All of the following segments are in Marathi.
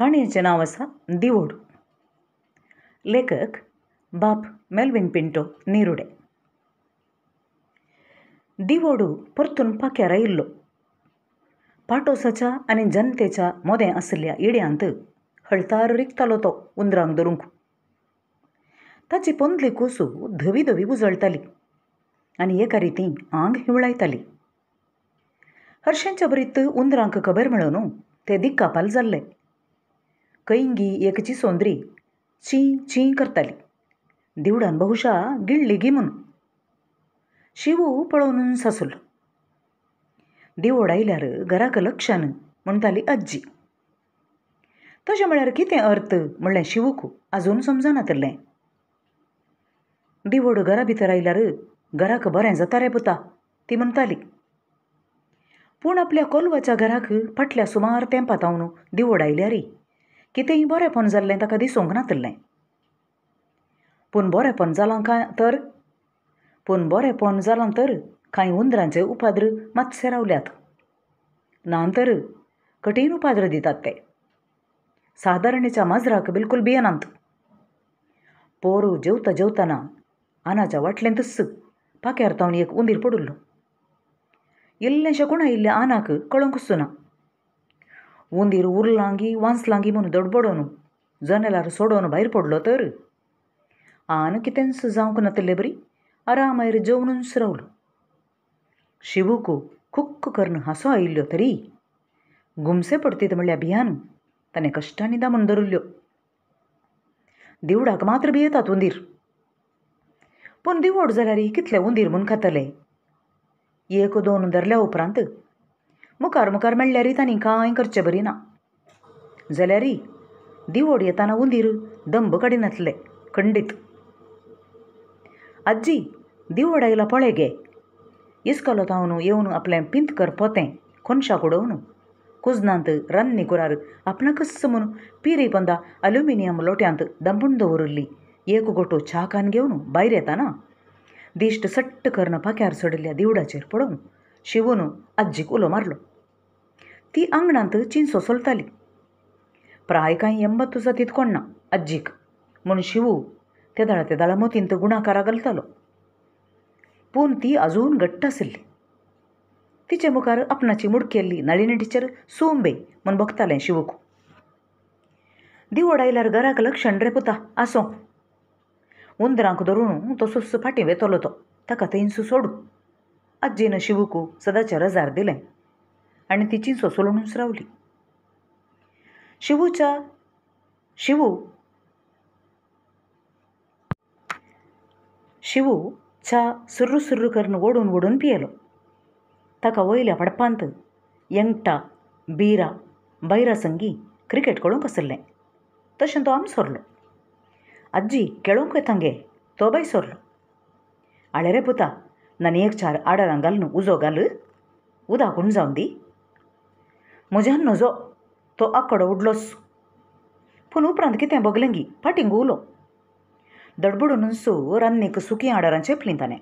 ಕಾಣಯೇ ನಾವು ತಿವೋಡ ಲೆಕ್ಕೋ ನಿರು ಪಾಕ ಆಯೋ ಪಾಟೋಸ ಮೋದೆ ಆಸೆಯ ಇಡ್ಯ ಹಳತಾರಿಗೋ ಹುಂದರ ಧಾರೂ ತೊಂದಲಿ ಕಸೂ ಧವೀ ಧವೀ ಉಜಳಿ ಆಗ ಹಿಂಾಯಿತ ಹರ್ಷಂಚರಿತ ಹುಂದರಾಕು ದಿಕ್ಕಪಾಲ ಜಿಲ್ಲೆ कैंगी एकची सोंदरी ची ची करताली दिवडान बहुशा गिळली गी म्हणून शिवू पळवून ससुल दिवड आयल्यार घराक लक्षान म्हणटाली आजी तशें म्हळ्यार कितें अर्थ म्हणलें शिवूक आजून समजना तल्लें दिवड घरा भितर आयल्यार घराक बरें जाता रे पुता ती म्हणताली पूण आपल्या कोलवाच्या घराक फाटल्या सुमार तेंपातावन दिवड आयल्या कितेंय बरेंपण जाल्लें ताका दिसूंक नातिल्लें पूण बरेंपण जालां काय तर पूण बरेंपण जालां तर कांय हुंदरांचे उपाद्र मातशे रावल्यात ना तर कठीण उपाद्र दितात ते सादारणेच्या माजराक बिलकूल भियेनांत पोरू जेवता जेवतना आनाच्या वाटलें तस्स पाक्यार तावन एक उंदीर पडुल्लो इल्लेंशें कोण आयिल्ल्या आनाक कळंकच ना हुंदीर उरलां गी वांसला गी म्हणून दडबडून जनेलावर सोडोन बाहेर पडलो तर आण कितीच जाक ना बरी आरामार जेवण सुरवलं शिवको खुक्क कर्ण हसो आयो तरी गुमसे पडतीत म्हणजे भियान ताने कष्टा दा म्हणून धरुल्लो देवळात मात्र भियेत हुंदीर पण निवड ज्यारी किती उंदीर म्हणून खातले एक दोन धरल्या उपरांत मुखार मुखार मेळ्ळ्यारय तांणी कांय करचें बरी ना जाल्यार दिवड येताना उंदीर दंब येतले खंडीत आजी दिवड आयला पळय गे इस्कलो तावन येवन आपलें पिंतकर पोतें कोनशाक उडोवन कुजनांत रान्नी कुरार कस म्हूण पिरी पंदा अल्युमिनियम लोट्यांत दंपण दवरिल्ली एक गोटो चाकान घेवन भायर येताना दिश्ट सट्ट करना पाक्यार सोडिल्ल्या दिवडाचेर पडोवन शिवून आज्जीक उलो मारलो ती सोलताली प्राय ಸೊಲ್ತಾಲಿ ಪ್ರಾಯಕಾಯಿ ಎಂಬತ್ತು कोण ना आज्जीक म्हूण शिवू तेदळा तेदळा मोतीन मोतींत गुणाकारा घालतालो पूण ती अजून घट्ट आशिल्ली तिचे मुखार आपणाची मुडकेल्ली नळिनी टिचर सोंबे म्हूण बघतालें शिवूक दिवड आयल्यार घराक लक्षण रे पुता आसो उंदरांक धरून तो सुस्स फाटीं वेतलो तो ताका थंयसू सोडू आज्जीन शिवूकू सदांचेर हजार दिलें आणि तिची सोसूल रावली शिवू च्या शिवू शिवू च्या सुर्र सु करून ओढून ओढून पियेलो ताका वयल्या पडपात यंगटा बिरा बैरा संगी क्रिकेट कळूंक कसरले तशें तो सोरलो आजी आज्जी खेळूक गे तो बाय सोरलो आले रे पोता एक चार आडारां न्हू उजो घाल उदक कोण जाऊन दी तो पूण Mojannozo to acolo udlos. Pun upran kite băglenghi, patingulo. Dărbudul însu rannic suchi adaranche plintane.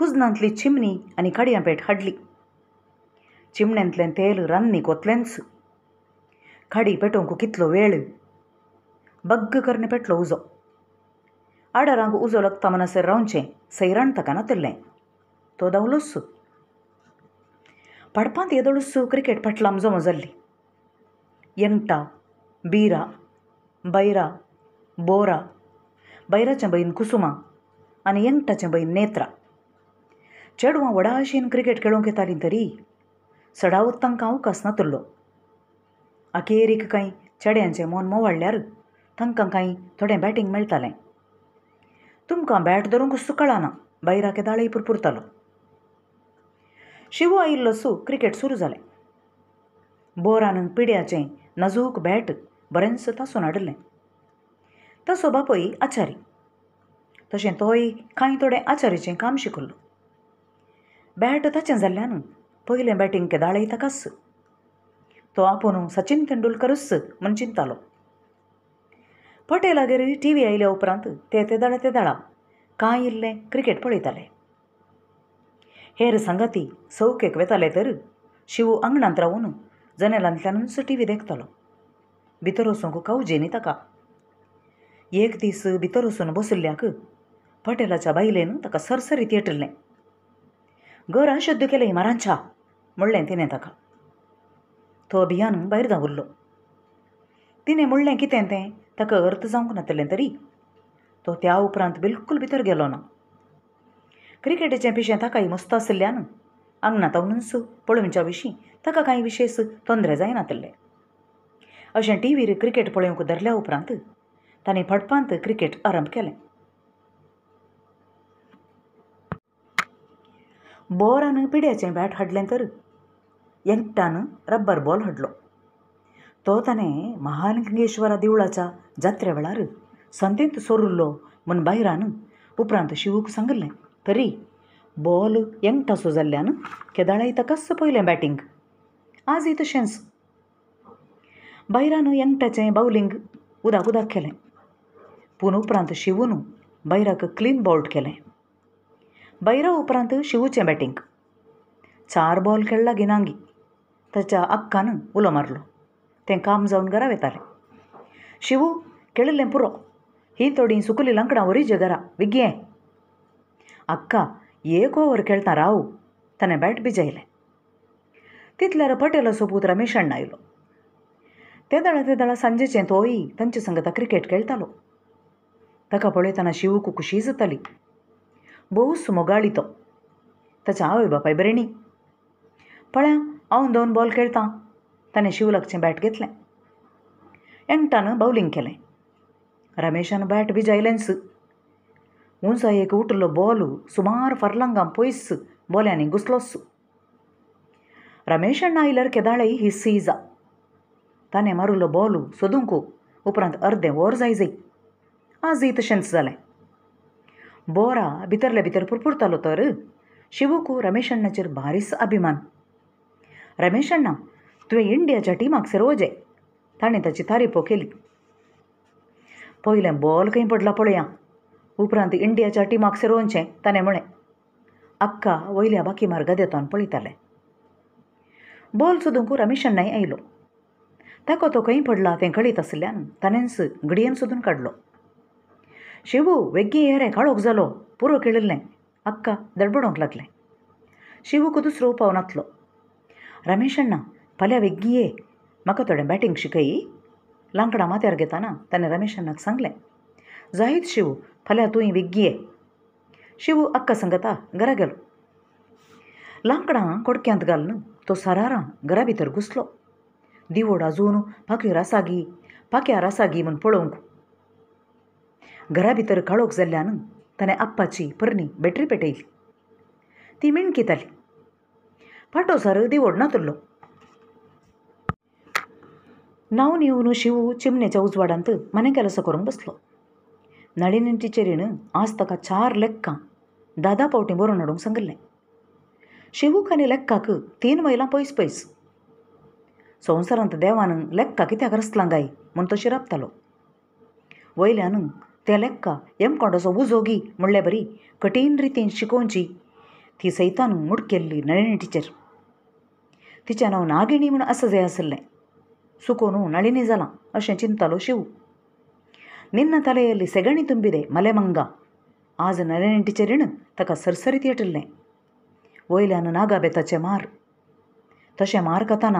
ಕುಸ್ನಂತ್ಲಿ ಚಿಮ್ನಿ ಅನಿ ಕಡಿಯಂಪೇಟ್ ಹಡ್ಲಿ ಚಿಮ್ನೆಂತ್ಲೆನ್ ತೇಲು ರನ್ನಿ ಕೊತ್ಲೆನ್ಸು ಕಡಿ ಪೆಟೊಂಕು ಕಿತ್ಲೋ ವೇಳು ಬಗ್ಗ ಕರ್ನೆ ಪೆಟ್ಲೋ ಉಜೋ ಅಡರಾಂಗು ಉಜೋಲಕ್ ತಮನ ಸೆರ್ರೌಂಚೆ ताका ತಕನ तो ತೋದೌಲೊಸ್ಸು ಪಡ್ಪಾಂತ ಎದೊಳು ಕ್ರಿಕೆಟ್ ಪಟ್ಲ ಅಂಜ ಮೊಜಲ್ಲಿ ಎಂಟ ಬೀರ ಬೈರ ಬೋರ ಬೈರ ಚಂಬೈನ್ ಕುಸುಮ ಆನಿ ಎಂಟ ಚಂಬೈನ್ ನೇತ್ರ चेडवां वडाशेन क्रिकेट खेळोंक येतालीं तरी सडावत तांकां अवकाश नातुल्लो अखेरीक कांय चेड्यांचें मोन मोवाडल्यार तांकां कांय थोडें बॅटींग मेळटालें तुमकां बॅट धरूंक सुद्दां कळना बायराक येदाळय पुरपुरतालो आयिल्लो सू क्रिकेट सुरू जालें बोरान पिड्याचें नजूक बॅट बरेंच तासून हाडिल्लें तसो बापूय आचारी तशें तोय कांय थोडें आचारीचें काम शिकलो बॅट ताचें जाल्ल्यान पयलें बॅटींग केदाळय ताकाच तो आपूण सचिन तेंडुलकरच म्हण चिंतालो पटेलागेर टी व्ही आयल्या उपरांत ते ते तेदळा कांय इल्लें क्रिकेट पळयताले हेर ಹೇರ್ ಸಂಗತಿ ಸೌಖ್ಯಕ್ಕೆ शिव ಶಿವು जनेलांतल्यान ಅವನು ಜನೆಲಂತ್ಲನನ್ಸು देखतालो भितर वसूंक भितरोसूंक कवजेनी ताका एक दीस भितर वचून बसल्याक पटेलाच्या बायलेन ताका सरसरीत घर घरां शुद्ध केलें इमारांच्या म्हणलें तिणें ताका तो अभियान भायर धांवुल्लो तिणें म्हणलें कितें तें ताका अर्थ जावंक नातलें तरी तो त्या उपरांत बिलकूल भितर गेलो ना क्रिकेटीचे पिशें ताका मस्त आशिल्ल्यान आंगणा तवणूनसू पळोवच्या विशीं ताका कांय विशेश तंद्र जायनातले अशें टिवीर क्रिकेट पळोवंक धरल्या उपरांत ताणें फटपांत क्रिकेट आरंभ केलें बोरान पिड्याचें बॅट हाडलें तर एकट्यान रब्बर बॉल हाडलो तो ताणें महालिंगेश्वरा देवळाच्या जात्रे वेळार संतेंत सोरुल्लो म्हूण बायरान उपरांत शिवूक सांगिल्लें ತರಿ ಬಾಲ್ ಎಂ ಟಸು ಜಲ್ಲಾನು ಕೆದಾಳ ಈತ ಕಸ್ ಪೊಯ್ಲೆ ಬ್ಯಾಟಿಂಗ್ ಆಜ್ ಈತ ಶೆನ್ಸ್ ಬೈರಾನು ಎಂ ಟಚೆ ಬೌಲಿಂಗ್ ಉದಾ ದಾಖಲೆ ಪುನ ಉಪ್ರಾಂತ ಶಿವನು ಬೈರಾಕ ಕ್ಲೀನ್ ಬೌಲ್ಟ್ ಕೆಲೆ ಬೈರ ಉಪ್ರಾಂತ ಶಿವು ಚೆ ಬ್ಯಾಟಿಂಗ್ ಚಾರ್ ಬಾಲ್ ಕೆಳ್ಳ ಗಿನಾಂಗಿ ತಚ ಅಕ್ಕನು ಉಲ ಮರಳು ತೆ ಕಾಮ್ ಜೌನ್ ಗರ ವೆತಾರೆ ಶಿವು ಕೆಳಲೆಂಪುರೋ ಹೀ ತೊಡಿ ಸುಕುಲಿ ಲಂಕಣ ಒರಿ ಜಗರ ವಿಗ್ಗೆ एक ओवर खेळता राव తన बॅट भिजयलें तिथल्या पटेल असो पूत रमेश ते ते ते तेदळा सांजेचें तोयी तांचे संगता क्रिकेट खेळतालो ताका पळयतना शिवूक खुशी जाताली भोव सुमोगाळी तो ताच्या आवय बापाय बरेणी पळया हांव दोन बॉल खेळता ताणें शिवलाकचें बॅट घेतलें एकटान बॉलिंग केलें रमेशान बॅट भिजायलेंच ఊన్సాయేకి ఊటల్లో బోలు ಸುಮಾರು ಫರ್ಲಂಗಾಂ ಪೊಯ್ಸು ಬೋಲ್ಯಾನಿ ಗುಸ್ಲೊಸ್ಸು ರಮೇಶಣ್ಣ ಇಲ್ಲರ್ ಕೆದಾಳೈ ಹಿ ಸೀಜ ತಾನೆ ಮರುಲ ಬೋಲು ಸೊದುಂಕು ಉಪರಾಂತ್ ಅರ್ಧೆ ಓರ್ ಜಾಯ್ ಜೈ ಆ ಜೀತ ಶೆನ್ಸ್ ಜಾಲೆ ಬೋರಾ ಭಿತರ್ಲೆ ಭಿತರ್ ಪುರ್ಪುರ್ತಾಲು तर ಶಿವಕ್ಕೂ ರಮೇಶಣ್ಣಚेर ಭಾರೀಸ್ ಅಭಿಮಾನ್ रमेशण्णा तुवें इंडियाच्या टिमाक सर्वोजे ताणें ताची तारीफ केली पयलें बॉल खंय पडला पळया ಉಪ್ರಾಂತ್ इंडियाच्या ಟಿಮಾಕ್ ಸೆರೋಂಚೆ ತಾನೇ ಮೊಣೆ ಅಕ್ಕ बाकी मार्ग ಮಾರ್ಗ ದೇತೋನ್ ಪಳಿತಾಲೆ ಬೋಲ್ ಸುದುಂಕು ರಮೇಶ್ ಅಣ್ಣಯ್ ताको तो खंय पडला तें कळीत आसल्यान ताणेंच घडयेन सोदून काडलो शिवू वेगी ये रे काळोख जालो पुरो केळिल्लें अक्का दडबडोंक लागलें शिवूक दुसरो उपाव नातलो रमेश अण्णा फाल्यां वेग्गी ये म्हाका थोडें बॅटिंग शिकयी लांकडा माथ्यार घेताना ताणें रमेश सांगलें जायत शिवू ಫಲ તું ವಿಗ್ಗಿಯೇ ಶಿವು ಅಕ್ಕ ಸಂಗತ ಗರಗಲು ಲಾಂಕಡ ಕೊಡ್ಕ್ಯಾಂತ್ಗಲ್ನ ತೋ ಸರಾರ ಗರ ಭಿತರ ಗುಸ್ಲೋ ದಿವೋಡ ಜೋನು ಪಾಕಿ ರಸಾಗಿ ಪಾಕಿ ಆ ರಸಾಗಿ ಮುನ್ ಪೊಳೋಂಗು ಗರ ಭಿತರ ಕಳೋಕ್ ಜಲ್ಯಾನು ತನೆ ಅಪ್ಪಚ್ಚಿ ಪರ್ನಿ ಬೆಟ್ರಿ ಪೆಟೈಲಿ ತಿ ಮಿಣ್ಕಿ फाटो सर ಸರ್ ದಿವೋಡ್ನ तुल्लो ನಾವು ನೀವು ಶಿವು ಚಿಮ್ನೆ ಚೌಜ್ವಾಡಂತ ಮನೆ ಕೆಲಸ करूंक बसलो ನಳಿನಿನ ಟೀಚರೇನು चार ಚಾರ್ ಲೆಕ್ಕ ದಾದಾ ಪಾವಟಿ ಬರೋ ನಡೋಂಗ್ शिवूक ಶಿವುಕನಿ ಲೆಕ್ಕಾಕ तीन मैलां पयस पयस संवसारांत देवान लेक्का कित्याक रचलां गाय म्हूण तो शिरापतालो वयल्यान त्या लेक्का एमकोंडाचो उजोगी म्हणल्यार बरी कठीण रितीन शिकोवची ती सैतान मुडकेल्ली नळिनी टिचर तिचें नांव नागिणी म्हूण असं जाय आसलें सुकोन नळिनी जालां अशें चिंतालो शिवू ನಿನ್ನ ತಲೆಯಲ್ಲಿ ಸೆಗಣಿ ತುಂಬಿದೆ ಮಲೆಮಂಗ ಆಜ ನರೆನೆಂಟಿ ಚರಿಣ ತಕ ಸರ್ಸರಿ ತಿಯಟಲ್ನೆ ಒಯ್ಲಾನು ನಾಗಾಬೆ ತಚೆ ಮಾರ್ ತಶೆ ಮಾರ್ ಕತನ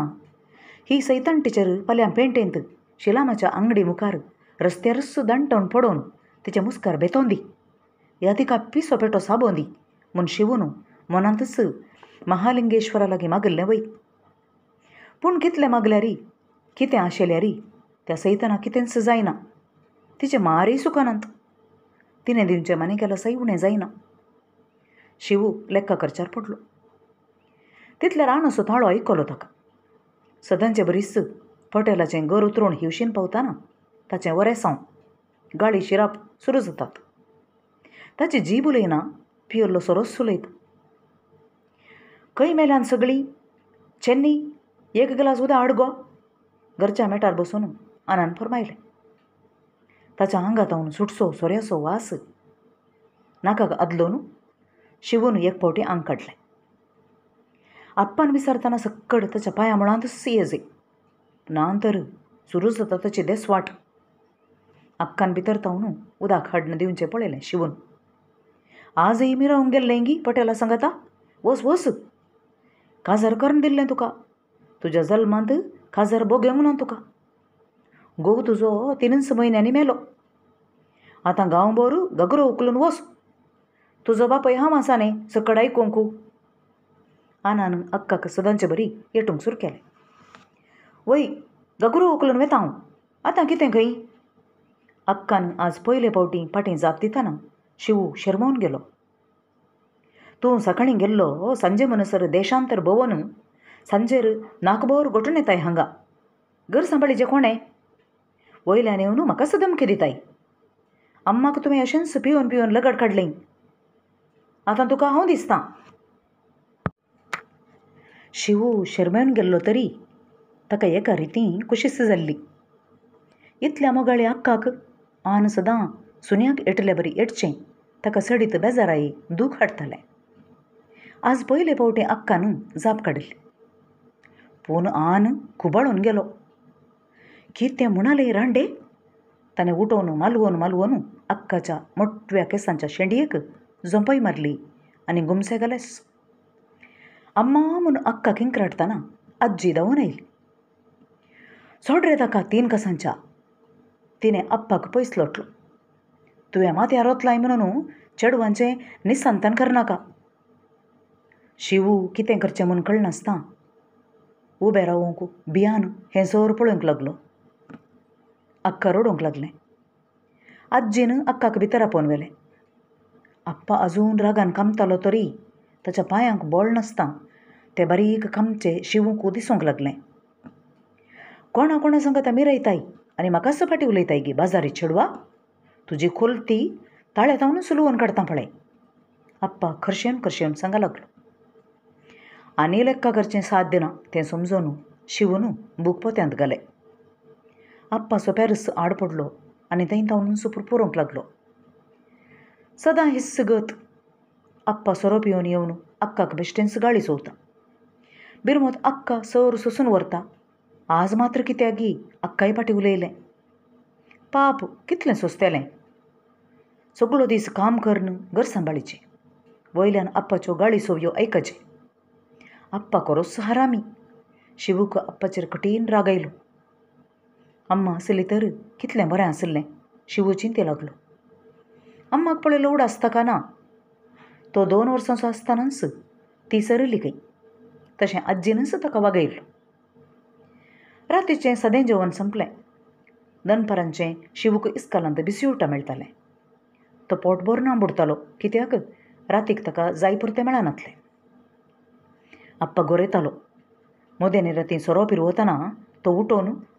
ಹೀ ಸೈತನ್ ಟಿಚರ್ ಪಲ್ಯಾಂ ಪೇಂಟೆಂತ್ ಶಿಲಾಮಚ ಅಂಗಡಿ ಮುಖಾರ್ ರಸ್ತೆ ರಸ್ಸು ದಂಟೋನ್ ಪಡೋನ್ ತಿಚೆ ಮುಸ್ಕರ್ ಬೆತೋಂದಿ ಯಾತಿ ಕಪ್ಪಿ ಸೊಪೆಟೊ ಸಾಬೋಂದಿ ಮುನ್ ಶಿವನು ಮೊನಂತಸ್ಸು ಮಹಾಲಿಂಗೇಶ್ವರಲಗೆ ಮಗಲ್ಲೆ ವೈ पूण कितले मागल्या री कितें आशिल्ल्या री ಕಿತೆನ್ सैतना तिचे திஜமாரேசுகானந்த் திನೇ ದಿನಜಮಾನೆ ಕೆಲಸ ಇವನೇ जायना शिवू लेक्का करचार पडलो राण रान थाळो ऐकलो ताका सदनचे बरीच पटेलाचे घर उतरून हिवशीन पवताना ताच्या वरेसांव गाडी शिराप सुरू जातात ताची जीब उलयना पियोल्लो सरोस सुलयता खंय मेल्यान सगळीं चेन्नी एक गिलास उदक आडगो घरच्या मेटार बसून अनान फरमायलें सुटसो सोऱ्यासो वास नाका आदलो ಅದ್ಲೋನು शिवून एक फावटी आंग काढले आप्पान विसरताना सक्कड ताच्या पाया मुळांत सियेजे तर सुरूच जाता ताची वाट आक्कान भितर तावनू उदक हाडन दिवचें पळयलें शिवून आजय मिरावूंक गेल्लें गी पटेला सांगता वस वस काजर करून दिल्लें तुका तुज्या जल्मांत काजर बोगे ना तुका ゴートゾーティヌンスモイナニメロアタンガウンボルガグロウクルンウォストゾバパイハマサネソカダイコンコアナンアッカカソダンチバリヤトンスルケレウェイガグロウクルンウェタウンアタンキテンカイアッカンアスポイレポティンパティンザプティタナシウシェルモンゲロ तू सकाळीं गेल्लो संजे मनसर देशांतर भोवन संजेर नाकबोर गोठून येताय हांगा घर सांबाळीचे कोणे ವೈಯನ ಮಕ್ಕಾ ಸಕೆ ದಮ ತುಂಬ ಅಂತಡ ಕಡಲಿ ಆತ ತುಕ ಹಾಂ ದಿಸ ಶಿವು ಶರ್ಮ್ನ ಗೆಲ್ಲೋ ತರಿ ತಕ ಏಕ ರೀತಿ ಖುಷಿಸಲ್ಲಿ ಇತ್ಲೆ ಇತಾಳೆ ಅಕ್ಕಾಕ ಆನು ಸದಾ ಬರಿ ಎಟ್ಚೆ ತಕ ಸಡಿತ ಬೇಜಾರಾಯಿ ದೂ ಹ ಹಾಡ ಪಾವಟಿ ಅಕ್ಕ ಜಾಪ ಕಡ ಪೂರ್ಣ ಆನ್ ಹೂಬಾಳು ಗೆಲೋ ಕೀರ್ತಿಯ ಮುಣಾಲೇ ರಾಂಡೆ ತನೆ ಊಟೋನು ಮಲ್ಗೋನು ಮಲ್ಗೋನು ಅಕ್ಕಚ ಮೊಟ್ವ್ಯಾ ಕೆಸಂಚ ಶೆಂಡಿಯಕ್ ಜೊಂಪೈ ಮರ್ಲಿ అని గుమ్సెగలెస్ అమ్మామును అక్క కింకరడ్తన అజ్జిదవనైలి సోడ్రేదక తీన్ కసంచ తినే అప్పకు పోయి స్లోట్లు తువేమా త్యారోత్లాయిమునను చెడు వంచే నిస్సంతన్ करनाका शिवू कितें करचें म्हूण कळनासता उबे रावोंक भियान हें सोर पळोवंक लागलो అక్క లగ్నే आज्जीनं अक्काक भितर आपोवन व्हेलें आप्पा अजून रागान कामतालो तरी ताच्या पांयांक बळ नासता ते बारीक कामचे शिवूंक दिसूंक लागलें कोणा कोणा संगत आमी रयताय आनी म्हाकाच फाटीं उलयताय गी बाजारी चेडवा तुजी ती ताळ्या तावन सुलुवन काडटा पळय आप्पा खर्शेन खर्शेन सांगा लागलो आनी अक्का करचें साथ दिना तें समजोनू शिवनू बुक पोत्यांत ಅಪ್ಪ ಸೊಪ್ಯಾರಿಸ್ ಆಡ್ಪಡ್ಲು ಅನಿದೈಂತ ಅವನು ಸುಪ್ರ ಪೂರ್ವಂಪ್ಲಾಗ್ಲು ಸದಾ ಹಿಸ್ಸುಗತ್ ಅಪ್ಪ ಸೊರೋಪಿಯೋನಿ ಅವನು ಅಕ್ಕ ಬೆಸ್ಟೆನ್ಸ್ ಗಾಳಿ ಸೋತ ಬಿರ್ಮೋತ್ ಅಕ್ಕ ಸೋರು ಸೊಸುನು ವರ್ತ ಆಜ್ ಮಾತ್ರ ಕಿತ್ತಾಗಿ ಅಕ್ಕಾಯಿ ಪಾಟಿ ಉಲೇಲೆ ಪಾಪ ಕಿತ್ಲೆ ಸೊಸ್ತೇಲೆ ಸೊಗಳು ದೀಸ್ ಕಾಮ್ ಕರ್ನು ಗರ್ ಸಂಬಳಿಚೆ ವೈಲ್ಯಾನ್ ಅಪ್ಪ ಚೋ ಗಾಳಿ ಸೋವ್ಯೋ ಐಕಜೆ ಅಪ್ಪ ಕೊರೋಸ್ ಹರಾಮಿ ಶಿವಕ್ಕ ಅಪ್ಪ ಚಿರ್ ಕಟೀನ್ ರಾಗೈಲು आसली तर कितलें बरें आसलें शिवू चिंते लागलो अम्माक पळय लवड आसता काय ना तो दोन वर्सांचो आसतनाच ती सरली खंय तशें आज्जीनच ताका वागयल्लो रातीचें सदें जेवण संपलें दनपारांचें शिवूक इस्कालांत बिस्यूटां मेळटालें तो पोटभर ना बुडतालो कित्याक रातीक ताका जाय पुरतें मेळनासलें आप्पा गोरयतालो मोदेने रातीन सोरो पिरवतना तो उठोवन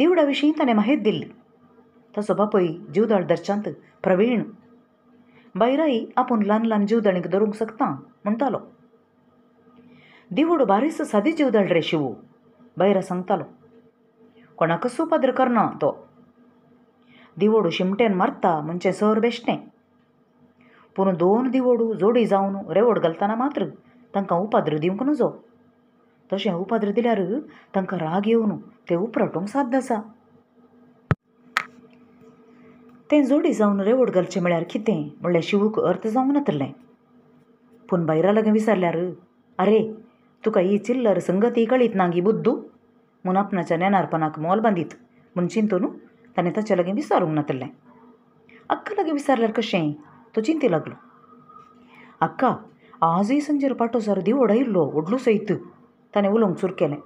દીવડા વિશે તને માહિત दिली तसं बापई जीवदाळ दर्शांत प्रवीण बायराई आपूण ल्हान ल्हान जीवदाणीक धरूंक शकता म्हणटालो दिवड बारीस सादी जीवदाळ रे शिवू बायरा सांगतालो कोणाकच सुपाद्र करना तो दिवोडू शिमटेन मारता म्हणजे सर बेश्टें पूण दोन दिवोडू जोडी जावन रेवड घालतना मात्र तांकां उपाद्र दिवंक नजो ಶಾವು ಪಾದ್ರದಿಲಾರು राग ರಾಗಿಯವನು ते ಪ್ರಟೋಂಗ್ ಸಾಧ್ಯ ಆसा तें जोडी जावन रेवड घालचें म्हळ्यार कितें म्हणल्यार शिवूक अर्थ जावंक नातलें पूण बैरा लागीं विचारल्यार आरे तुका ही चिल्लर संगती कळीत ना गी बुद्धू म्हूण आपणाच्या नेनारपणाक मोल बांदीत म्हूण चिंतून ताणें ताच्या लागीं विचारूंक नातलें अक्का लागीं विचारल्यार कशें तो चिंती लागलो अक्का आजय संजेर पाटोसार आयिल्लो व्हडलो सैत त्याने चूर केले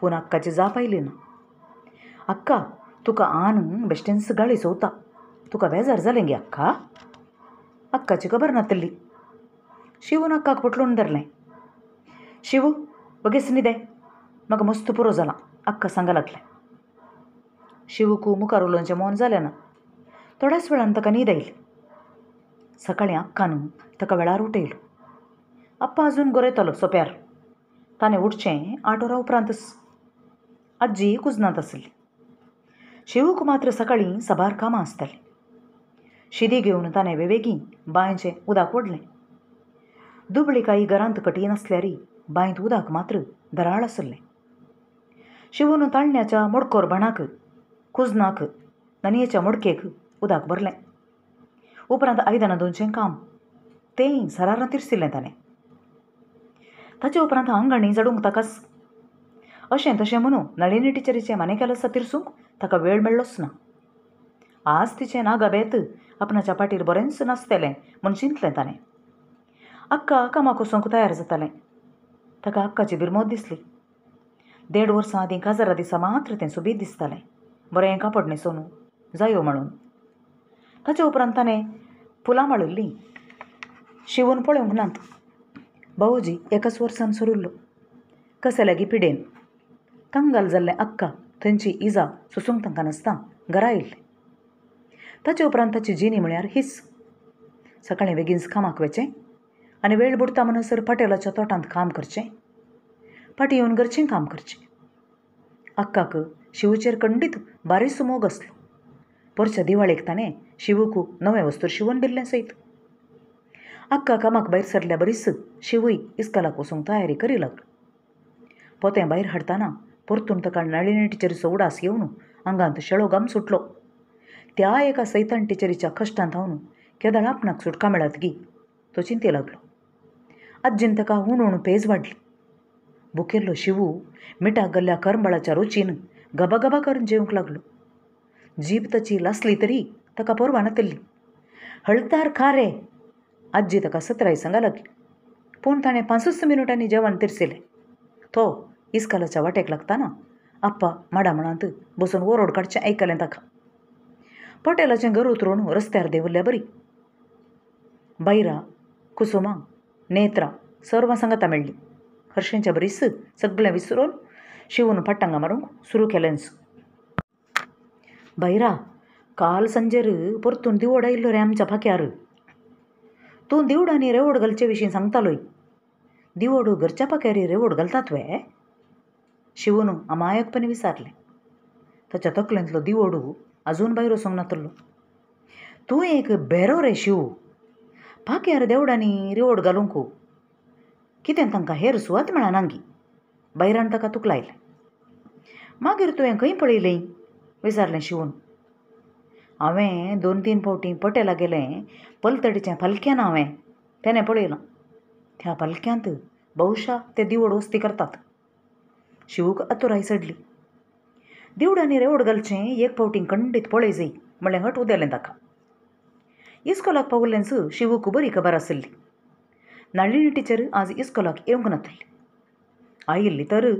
फोन अक्काची जाप आयली ना अक्का तुका आन बेश्टेन सगळी सोवता तुका बेजार जालें गे अक्का अक्काची खबर नातली शिवून अक्काक धरले धरलें शिवू बगेस दे म्हाका मस्त पुरो जाला अक्का सांगा लागलें शिवूकू मुखार उलोवचें मोन जालें ना थोड्याच वेळान ताका न्हीद आयली सकाळीं अक्कान ताका वेळार उठयलो आप्पा अजून गोरेतलो सोंप्यार ताणें उठचें आठोरा उपरांत आजी कुजनांत आसली शिवूक मात्र सकाळीं सबार कामां आसतालीं शिदी घेवन ताणें वेवेगीन बांयचें उदक ओडलें काही घरांत कठीण नासल्यारी बांयत उदक मात्र दराळ आसलें शिवून ताळण्याच्या मोडकोरबणाक कुजनाक ननयेच्या मोडकेक उदक भरलें उपरांत आयदनां धुवचें काम तेंय सरारां तिरसिल्लें ताणें ताचे उपरांत हांव घाणी झाडूंक ताकाच अशें तशें म्हणू नळिनी टिचरीचें माने केल्या सतीर सूंक ताका वेळ मेळ्ळोच ना आज तिचें नागाबेत आपणाच्या पाटीर बरेंच नासतलें म्हूण चिंतलें ताणें अक्का कामाक तयार जातालें ताका अक्काची बिरमोत दिसली देड वर्सां आदीं काजारा दिसा मात्र तें सोबीत दिसतालें बरें कापड सोनू जायो म्हणून ताचे उपरांत ताणें फुलां माळिल्लीं शिंवून पळोवंक नात भाऊजी एकाच वर्सान सरुल्लो कसे लागी पिडेन कंगाल जाल्ले अक्का थंयची इजा सुसूंक तांकां नासता घरा आयिल्ली ताचे उपरांत ताची जिणी म्हळ्यार हिस सकाळीं बेगीनच कामाक वेचे आनी वेळ बुडता म्हणसर पाटेलाच्या तोटांत काम करचें पाटी येवन घरचें काम करचें अक्काक शिवूचेर खंडीत बारीक मोग आसलो परच्या दिवाळेक ताणें शिवूक नवे वस्तू शिवून दिल्लें सयत अक्का कामाक भायर सरल्या बरीच शिवई तयारी करी लागली पोतें भायर బైర్ परतून ताका నळिनी टिचरीचो उडास येऊन अंगांत शेळोगाम सुटलो त्या एका सैतान टिचरीच्या कश्टांत धावून केदळ आपणाक सुटका मेळत गी तो चिंते लागलो आज्जीन ताका हुण हुण पेज वाडली बुकेल्लो शिवू मिठाक गल्ल्या करमळाच्या रुचीन गबागबा करून जेवंक लागलो जीभ ताची लासली तरी ताका परवा नातिल्ली हळतार खा रे आजी ताका सतराय सांगा लागली पूण ताणें पांचूच मिनटांनी जेवण तिरसिलें तो इस्कालाच्या वाटेक लागताना आप्पा म्हणत बसून ओरड काडचें आयकलें ताका पटेलाचें घर उतरून रस्त्यार देवल्ल्या बरी बायरां कुसुमां नेत्रां सर्वां सांगता मेळ्ळीं हर्शेंच्या बरीस सगळें विसरून शिवून पट्टांगा मारूंक सुरू स बैरा काल संजेर परतून दिवड आयिल्लो रे आमच्या फाक्यार तू दिवड आणि रेवड घालचे विषयी सांगतालोय दिवोड घरच्या पाक्यारी रेवड घालतात वे शिवून अमायकपणे विसारले ताच्या तकलेंतलो दिवोडू अजून बाहेर वचूंक नातलो तू एक बेरो रे शिव पाक्यार देवडांनी रेवड घालूंक हो. कितें तांकां हेर सुवात नांगी बायरान ताका तुक लायलें मागीर तुवें खंय पळयलें विचारलें शिवून हांवें दोन तीन फावटी पटेला गेलें पलतडीच्या पालख्यान हांवें तेणें पळयलां त्या पालख्यांत बहुशा ते दिवड वस्ती करतात शिवूक सडली चडली दिवडांनी रेवड घालचें एक फावटी खंडीत पळय जाई म्हणलें हट उदेलें ताका इस्कोलाक पावल्यांच शिवूक बरी खबर आशिल्ली नाळिणी टिचर आज इस्कोलाक येवंक नातली आयिल्ली तर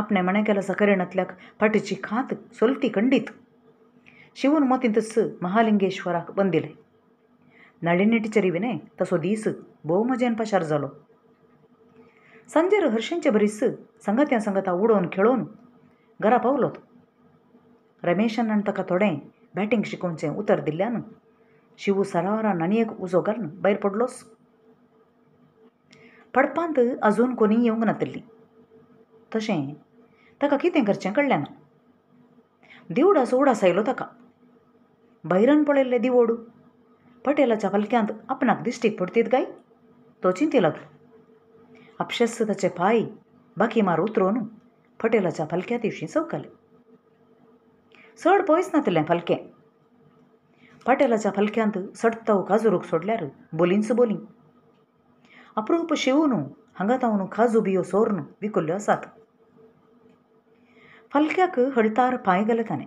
आपणे म्हणे केला सखरेणांतल्याक फाटीची खात सोलती खंडीत ಶಿವನ್ನ ಮೊತ ಮಹಾಲಿಂಗೇಶ ಬಂದಿಲೆ ನಳಿನ್ಟಿ ಚೀವಿ ತೋ ದಜ ಪಶಾರ ಸಂಜೆ ಹರ್ಷಂಚ ಸಂಗತ್ಯ ಸಂಗತಾ ಉಡವ ರಮೇಶ ತೋಡೆ ಬೇಟಿಂಗ ಶಿಕೋ ಉತ್ತರ ದಿಲ್ಲ ಶಿವು ಸರಾರ ಪಡ್ಪಾಂತ ಅಜೂನ್ ಕೊನಿ ಪಡಲಸ್ ಪಡಪಾಂತ ಅಜ್ಜ ತಕ ಕೀತೆ ಖರ್ಚೆ ನಾ ದಾಸ ಉಡಾಸ ಆಯಲ ತಕ ಬೈರನ್ ಪೊಳೆಲ್ಲೆದಿ ಓಡು ಪಟ್ ಎಲ್ಲ ಚಪಲ್ಕೆ ಅಂತ ಅಪ್ಪ ನಗದಿ ಸ್ಟಿಕ್ ಪಡ್ತಿದ್ ಗಾಯ್ ತೋಚಿನ್ ತಿಲಗ್ಲು ಅಪ್ಶಸ್ಸದ ಚಪಾಯಿ ಬಾಕಿ ಮಾರು ತ್ರೋನು ಪಟ್ ಎಲ್ಲ ಚಪಲ್ಕೆ ತೀಷಿ ಸೌಕಲ್ ಸಡ್ ಪೋಯ್ಸ್ ನತಿಲ್ಲ ಪಲ್ಕೆ ಪಟ್ ಎಲ್ಲ ಚಪಲ್ಕೆ ಅಂತ ಸಡ್ ತಾವು ಕಾಜು ರುಕ್ ಸೊಡ್ಲಾರು ಬೋಲಿನ್ಸ್ ಬೋಲಿಂಗ್ ಅಪ್ರೂಪ ಶಿವನು ಹಂಗ ಕಾಜು ಬಿಯೋ ಸೋರ್ನು ವಿಕುಲ್ಯ ಸಾತ್ ಪಲ್ಕ್ಯಾಕ್ ಹಳ್ತಾರ ಪಾಯಿಗಲ್ಲ ತಾನೆ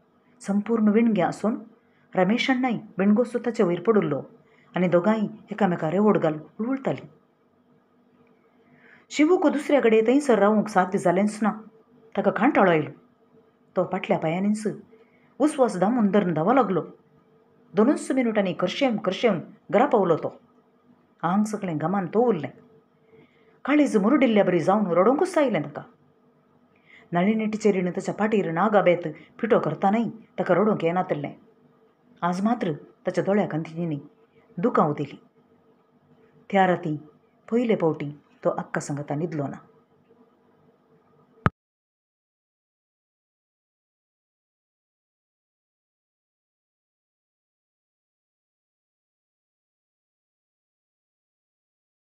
संपूर्ण विणगे असून रमेशांनाही विणगो स्वतःच्या वयर पडुल्लो आणि दोगांय एकामेकारे घालून उलवडटालीं शिवूक दुसऱ्या कडेन थंयसर रावूंक साध्य जालेंच ना ताका कांटाळो आयलो तो फाटल्या पायांनीच उसवास दामून धरून धावा लागलो दोनूच मिनिटांनी करशेम करशेम घरा पावलो तो आंग सगळें घमान तो उरलें काळीज मुरडिल्ल्या बरी जावन रडोंकूच आयलें ताका ನಳಿಣಿ ತೆರ ಪಾಟೀರ ನಾಗಬೇತ ಪಿಟೋ ಕತ್ತಾಯ ತಾ ರಡ ನಾತ ಆ್ರಾ ದೊಳ್ಯಾಧನಿ ದುಕಾಂದಿ ತ್ಯಾರತಿ ಪೈಲೆ ಪಾವಟಿ ತೋ ಅಕ್ಕ ಸಾಗ ನಲೋ